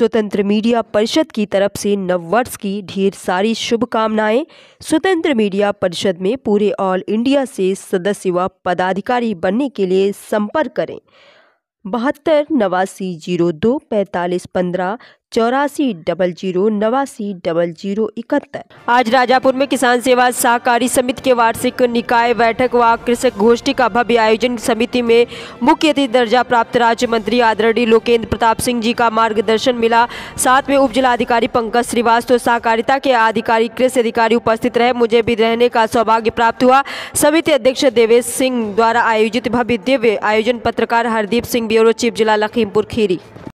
स्वतंत्र मीडिया परिषद की तरफ से नववर्ष की ढेर सारी शुभकामनाएं स्वतंत्र मीडिया परिषद में पूरे ऑल इंडिया से सदस्य व पदाधिकारी बनने के लिए संपर्क करें बहत्तर नवासी जीरो दो पैंतालीस पंद्रह चौरासी डबल जीरो नवासी डबल जीरो इकहत्तर आज राजापुर में किसान सेवा सहकारी समिति के वार्षिक निकाय बैठक व कृषक गोष्ठी का भव्य आयोजन समिति में मुख्य अतिथि दर्जा प्राप्त राज्य मंत्री आदरणी लोकेंद्र प्रताप सिंह जी का मार्गदर्शन मिला साथ में उप जिलाधिकारी पंकज श्रीवास्तव तो सहकारिता के अधिकारी कृषि अधिकारी उपस्थित रहे मुझे भी रहने का सौभाग्य प्राप्त हुआ समिति अध्यक्ष देवेश सिंह द्वारा आयोजित भव्य दिव्य आयोजन पत्रकार हरदीप सिंह ब्यूरो चीफ जिला लखीमपुर खीरी